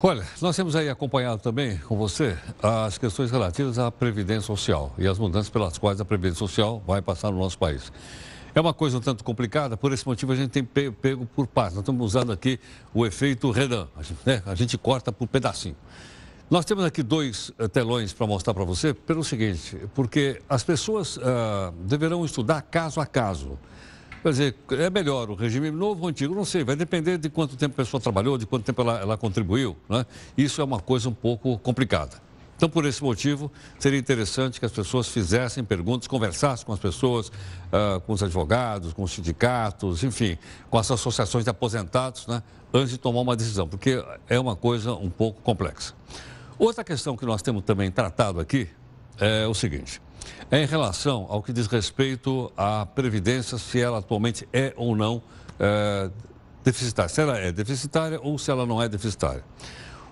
Olha, nós temos aí acompanhado também com você as questões relativas à Previdência Social e as mudanças pelas quais a Previdência Social vai passar no nosso país. É uma coisa um tanto complicada, por esse motivo a gente tem pego, por partes. Nós estamos usando aqui o efeito Renan, né? a gente corta por pedacinho. Nós temos aqui dois eh, telões para mostrar para você pelo seguinte, porque as pessoas ah, deverão estudar caso a caso Quer dizer, é melhor o regime novo ou antigo? Não sei, vai depender de quanto tempo a pessoa trabalhou, de quanto tempo ela, ela contribuiu. Né? Isso é uma coisa um pouco complicada. Então, por esse motivo, seria interessante que as pessoas fizessem perguntas, conversassem com as pessoas, uh, com os advogados, com os sindicatos, enfim, com as associações de aposentados, né, antes de tomar uma decisão, porque é uma coisa um pouco complexa. Outra questão que nós temos também tratado aqui é o seguinte: em relação ao que diz respeito à Previdência, se ela atualmente é ou não é, deficitária, se ela é deficitária ou se ela não é deficitária.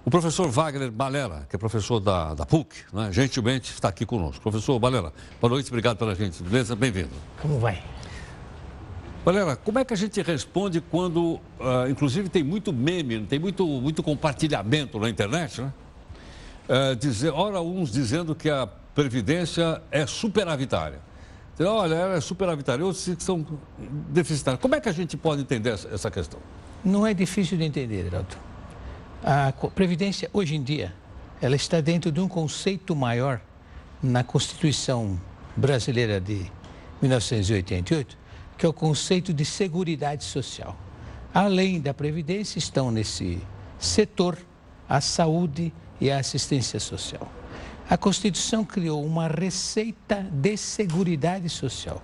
O professor Wagner Balela, que é professor da, da PUC, né, gentilmente está aqui conosco. Professor Balela, boa noite, obrigado pela gente, beleza? Bem-vindo. Como vai? Galera, como é que a gente responde quando, uh, inclusive, tem muito meme, tem muito, muito compartilhamento na internet, né? Uh, dizer, ora, uns dizendo que a Previdência é superavitária. Então, olha, ela é superavitária, outros são deficitários. Como é que a gente pode entender essa questão? Não é difícil de entender, Heraldo. A Previdência, hoje em dia, ela está dentro de um conceito maior na Constituição brasileira de 1988, que é o conceito de seguridade social. Além da Previdência, estão nesse setor a saúde e a assistência social. A Constituição criou uma receita de seguridade social.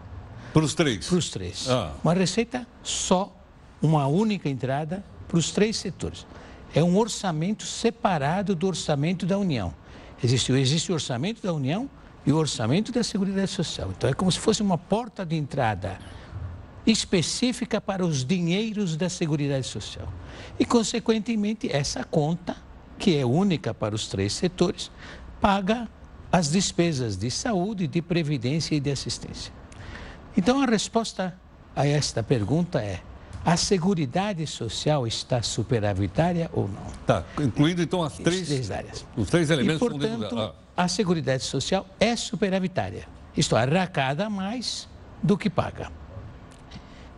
Para os três? Para os três. Ah. Uma receita só, uma única entrada para os três setores. É um orçamento separado do orçamento da União. Existe, existe o orçamento da União e o orçamento da Seguridade Social. Então é como se fosse uma porta de entrada específica para os dinheiros da Seguridade Social. E, consequentemente, essa conta, que é única para os três setores, paga as despesas de saúde, de previdência e de assistência. Então a resposta a esta pergunta é: a Seguridade Social está superavitária ou não? Tá, incluindo então as três, três áreas. Os três elementos. E, portanto, a Seguridade Social é superavitária, isto é, arrecada mais do que paga.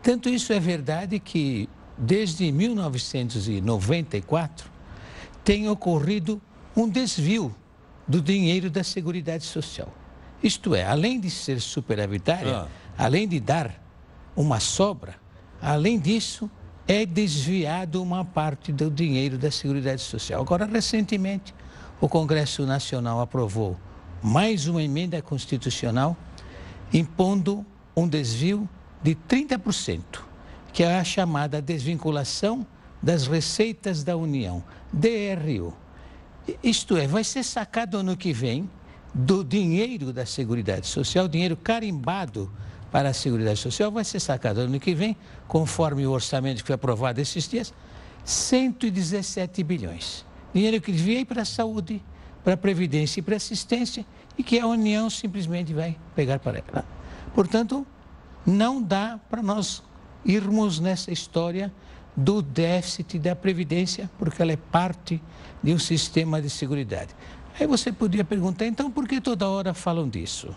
Tanto isso é verdade que desde 1994 tem ocorrido um desvio do dinheiro da Seguridade Social. Isto é, além de ser superavitária, ah. além de dar uma sobra, além disso, é desviado uma parte do dinheiro da Seguridade Social. Agora, recentemente, o Congresso Nacional aprovou mais uma emenda constitucional impondo um desvio de 30%, que é a chamada desvinculação das receitas da União, DRU. Isto é, vai ser sacado ano que vem do dinheiro da Seguridade Social, dinheiro carimbado para a Seguridade Social, vai ser sacado ano que vem, conforme o orçamento que foi aprovado esses dias, 117 bilhões. Dinheiro que devia ir para a saúde, para a previdência e para a assistência, e que a União simplesmente vai pegar para ela. Portanto, não dá para nós irmos nessa história do déficit da Previdência, porque ela é parte de um sistema de segurança. Aí você podia perguntar, então por que toda hora falam disso?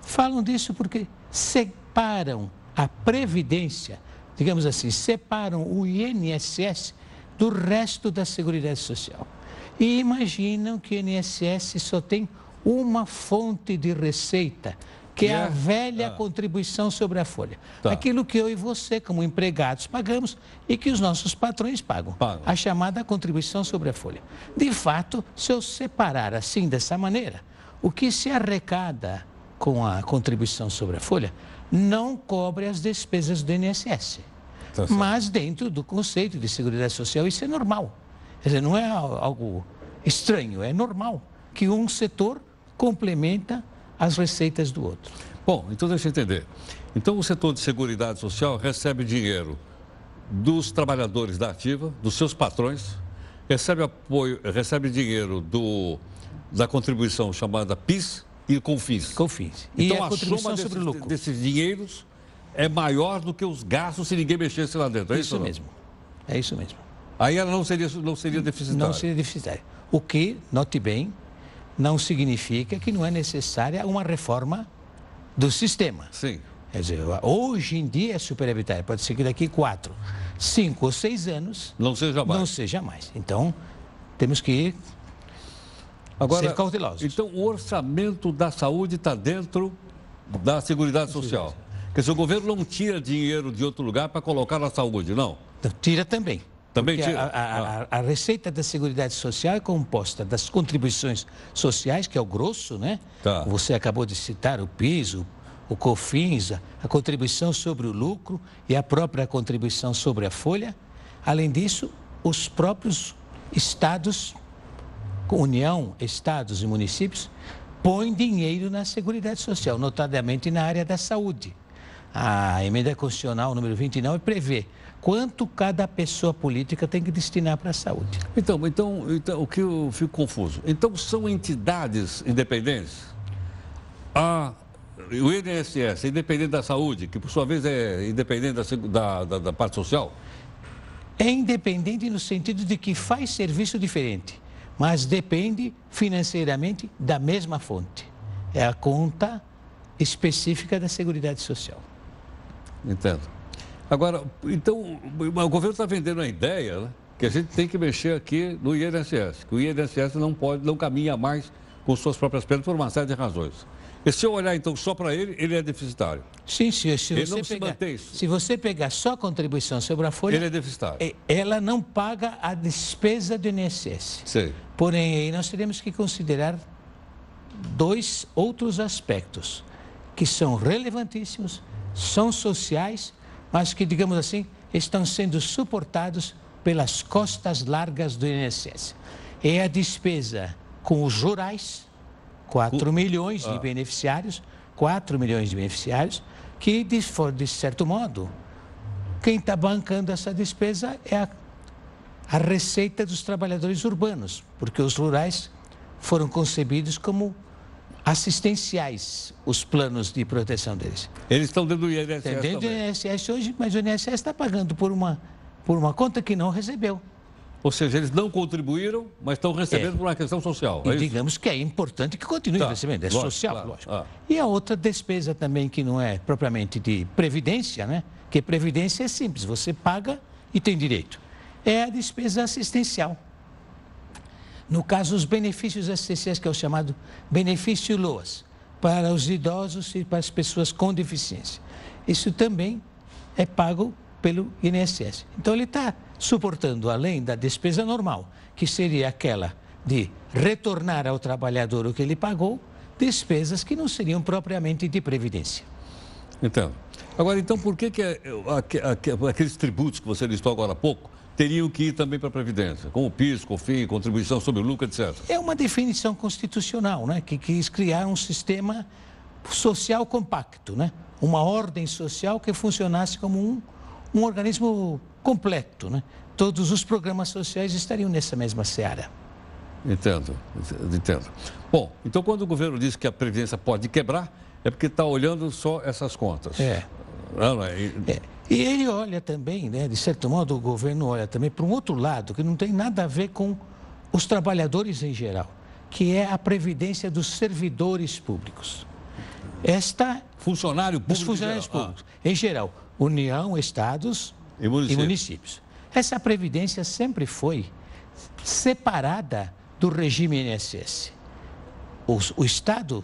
Falam disso porque separam a Previdência, digamos assim, separam o INSS do resto da Seguridade Social. E imaginam que o INSS só tem uma fonte de receita que yeah. é a velha ah. contribuição sobre a folha. Tá. Aquilo que eu e você, como empregados, pagamos e que os nossos patrões pagam. A chamada contribuição sobre a folha. De fato, se eu separar assim dessa maneira, o que se arrecada com a contribuição sobre a folha não cobre as despesas do INSS. Tá mas dentro do conceito de Seguridade Social, isso é normal. Quer dizer, não é algo estranho, é normal que um setor complementa as receitas do outro. Bom, então deixa eu entender. Então o setor de Seguridade Social recebe dinheiro dos trabalhadores da ativa, dos seus patrões, recebe apoio, recebe dinheiro do, da contribuição chamada PIS e Confins. CONFIS. Então a, contribuição soma desses, desses, dinheiros é maior do que os gastos se ninguém mexesse lá dentro, é isso? Isso mesmo, é isso mesmo. Aí ela não seria, não seria deficitária? Não seria deficitária. O que, note bem, não significa que não é necessária uma reforma do sistema. Sim. Quer dizer, hoje em dia é superavitária. Pode ser que daqui quatro, cinco ou seis anos. Não seja mais. Não seja mais. Então, temos que Agora, ser cautelosos. Então, o orçamento da saúde está dentro da Seguridade Social. Porque se o governo não tira dinheiro de outro lugar para colocar na saúde, não? Tira também. Também a, a, ah. a, a, receita da Seguridade Social é composta das contribuições sociais, que é o grosso, né? Tá. Você acabou de citar o piso, o COFINS, a contribuição sobre o lucro e a própria contribuição sobre a folha. Além disso, os próprios estados, União, estados e municípios, põem dinheiro na Seguridade Social, notadamente na área da saúde. A emenda constitucional número 29 prevê quanto cada pessoa política tem que destinar para a saúde. Então, então, então, o que eu fico confuso. Então, são entidades independentes? A, o INSS, é independente da saúde, que por sua vez é independente da, da, da, da parte social? É independente no sentido de que faz serviço diferente, mas depende financeiramente da mesma fonte. É a conta específica da Seguridade Social. Entendo. Agora, então, o governo está vendendo a ideia né, que a gente tem que mexer aqui no INSS, que o INSS não pode, não caminha mais com suas próprias pernas por uma série de razões. E se eu olhar então só para ele, ele é deficitário. Sim, sim Se ele você não pegar, se mantém Se você pegar só a contribuição sobre a folha. Ele é deficitário. É, ela não paga a despesa do INSS. Sim. Porém, aí nós teremos que considerar dois outros aspectos que são relevantíssimos, são sociais mas que, digamos assim, estão sendo suportados pelas costas largas do INSS. É a despesa com os rurais, 4 milhões de ah. beneficiários, 4 milhões de beneficiários, que, de, de certo modo, quem está bancando essa despesa é a, a receita dos trabalhadores urbanos, porque os rurais foram concebidos como assistenciais os planos de proteção deles. Eles estão dentro do INSS tá dentro do INSS hoje, mas o INSS está pagando por uma, por uma conta que não recebeu. Ou seja, eles não contribuíram, mas estão recebendo é. por uma questão social. É digamos que é importante que continue tá. recebendo, é lógico, social, claro. lógico. Ah. E a outra despesa também que não é propriamente de previdência, né? Que previdência é simples, você paga e tem direito. É a despesa assistencial. No caso, os benefícios assistenciais, que é o chamado benefício LOAS, para os idosos e para as pessoas com deficiência. Isso também é pago pelo INSS. Então, ele está suportando, além da despesa normal, que seria aquela de retornar ao trabalhador o que ele pagou, despesas que não seriam propriamente de previdência. Então, Agora, então, por que, que é, aqueles tributos que você listou agora há pouco teriam que ir também para a Previdência, com o PIS, COFIN, contribuição sobre o lucro, etc. É uma definição constitucional, né? que quis criar um sistema social compacto, né? uma ordem social que funcionasse como um, um organismo completo. Né? Todos os programas sociais estariam nessa mesma seara. Entendo, entendo. Bom, então quando o governo diz que a Previdência pode quebrar, é porque está olhando só essas contas. É. Não, não é... é. E ele olha também, né, de certo modo, o governo olha também para um outro lado que não tem nada a ver com os trabalhadores em geral, que é a previdência dos servidores públicos. Esta funcionário público, dos funcionários geral. Ah. públicos, ah. em geral, União, estados e, e municípios. Essa previdência sempre foi separada do regime INSS. O, o estado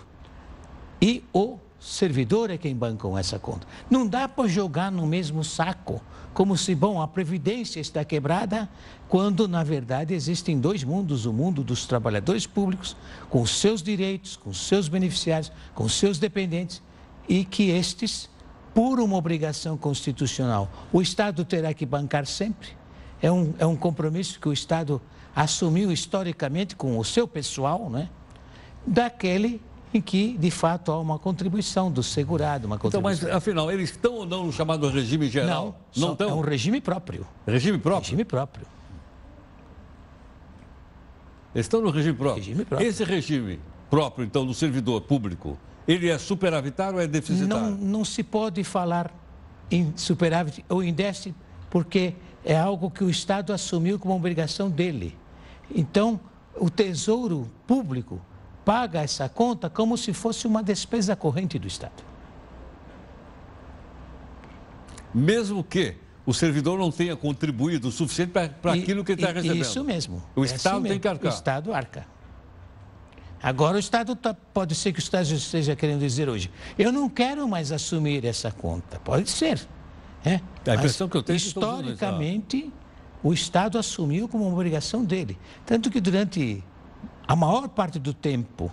e o servidor é quem bancam essa conta. Não dá para jogar no mesmo saco, como se, bom, a Previdência está quebrada, quando, na verdade, existem dois mundos: o mundo dos trabalhadores públicos, com seus direitos, com seus beneficiários, com seus dependentes, e que estes, por uma obrigação constitucional, o Estado terá que bancar sempre. É um, é um compromisso que o Estado assumiu historicamente com o seu pessoal, né? daquele em que, de fato, há uma contribuição do segurado, uma contribuição. Então, mas, afinal, eles estão ou não no chamado regime geral? Não, não estão. É um regime próprio. Regime próprio? Regime próprio. Eles estão no regime próprio. regime próprio. Esse regime próprio, então, do servidor público, ele é superavitário ou é deficitário? Não, não se pode falar em superávit ou em déficit, porque é algo que o Estado assumiu como obrigação dele. Então, o tesouro público paga essa conta como se fosse uma despesa corrente do Estado. Mesmo que o servidor não tenha contribuído o suficiente para aquilo que ele está recebendo. Isso mesmo. O é Estado assim mesmo. tem que arcar. O Estado arca. Agora, o Estado tá, pode ser que o Estado esteja querendo dizer hoje: eu não quero mais assumir essa conta. Pode ser. É, a impressão que eu tenho é ah. historicamente, o Estado assumiu como uma obrigação dele. Tanto que durante a maior parte do tempo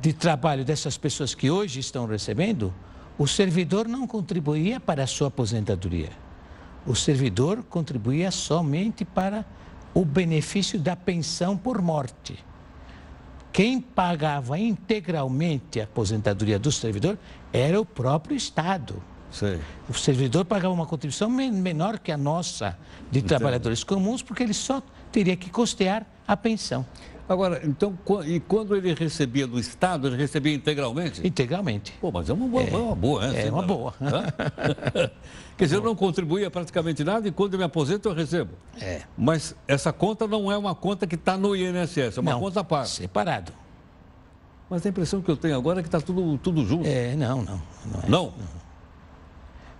de trabalho dessas pessoas que hoje estão recebendo, o servidor não contribuía para a sua aposentadoria. O servidor contribuía somente para o benefício da pensão por morte. Quem pagava integralmente a aposentadoria do servidor era o próprio Estado. O servidor pagava uma contribuição menor que a nossa de Entendi. trabalhadores comuns, porque ele só teria que custear a pensão. Agora, então, e quando ele recebia do Estado, ele recebia integralmente? Integralmente. Pô, mas é uma boa, é, uma boa, né? É assim, uma né? boa. Quer dizer, eu não contribuía praticamente nada e quando eu me aposento eu recebo. É. Mas essa conta não é uma conta que está no INSS, é uma não, conta paga. Separado. Mas a impressão que eu tenho agora é que está tudo, tudo junto. É, não, não. Não? É, não.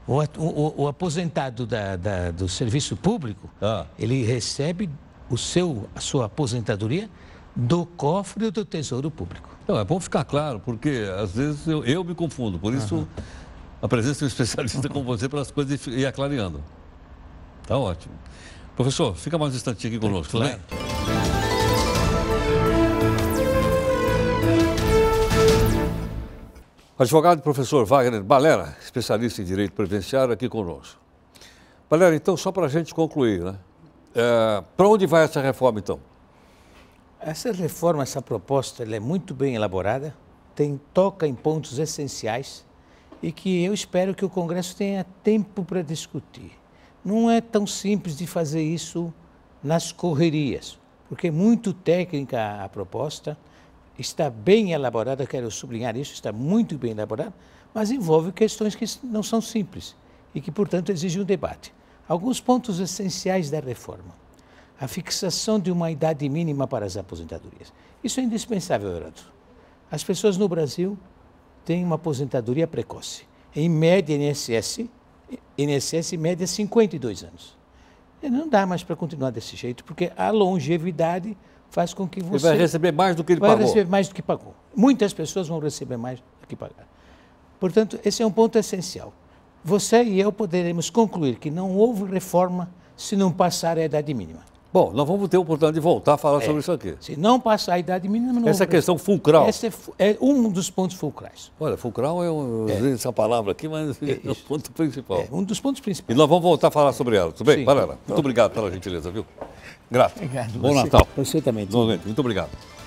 O, o, o, aposentado da, da, do serviço público, ah. ele recebe o seu, a sua aposentadoria do cofre do Tesouro Público. Não, é bom ficar claro, porque às vezes eu, eu me confundo. Por isso, uhum. a presença de um especialista como você para as coisas ir aclareando. Tá ótimo. Professor, fica mais um instantinho aqui conosco, claro. Né? Advogado e professor Wagner Balera, especialista em direito previdenciário, aqui conosco. Balera, então, só para a gente concluir, né? É, para onde vai essa reforma, então? Essa reforma, essa proposta, ela é muito bem elaborada, tem toca em pontos essenciais e que eu espero que o Congresso tenha tempo para discutir. Não é tão simples de fazer isso nas correrias, porque é muito técnica a proposta, está bem elaborada, quero sublinhar isso, está muito bem elaborada, mas envolve questões que não são simples e que, portanto, exigem um debate. Alguns pontos essenciais da reforma a fixação de uma idade mínima para as aposentadorias. Isso é indispensável, Heraldo. As pessoas no Brasil têm uma aposentadoria precoce. Em média, INSS, INSS média 52 anos. E não dá mais para continuar desse jeito, porque a longevidade faz com que você... Ele vai receber mais do que ele vai pagou. Vai receber mais do que pagou. Muitas pessoas vão receber mais do que pagaram. Portanto, esse é um ponto essencial. Você e eu poderemos concluir que não houve reforma se não passar a idade mínima. Bom, nós vamos ter a oportunidade de voltar a falar é, sobre isso aqui. Se não passar a idade mínima, não Essa questão fulcral. Essa é, é, um dos pontos fulcrais. Olha, fulcral é, um, é. essa palavra aqui, mas é, é o ponto principal. É, um dos pontos principais. E nós vamos voltar a falar sobre ela, tudo bem? Sim. muito obrigado pela gentileza, viu? Grato. Obrigado. Bom você, Natal. Você também. Muito obrigado.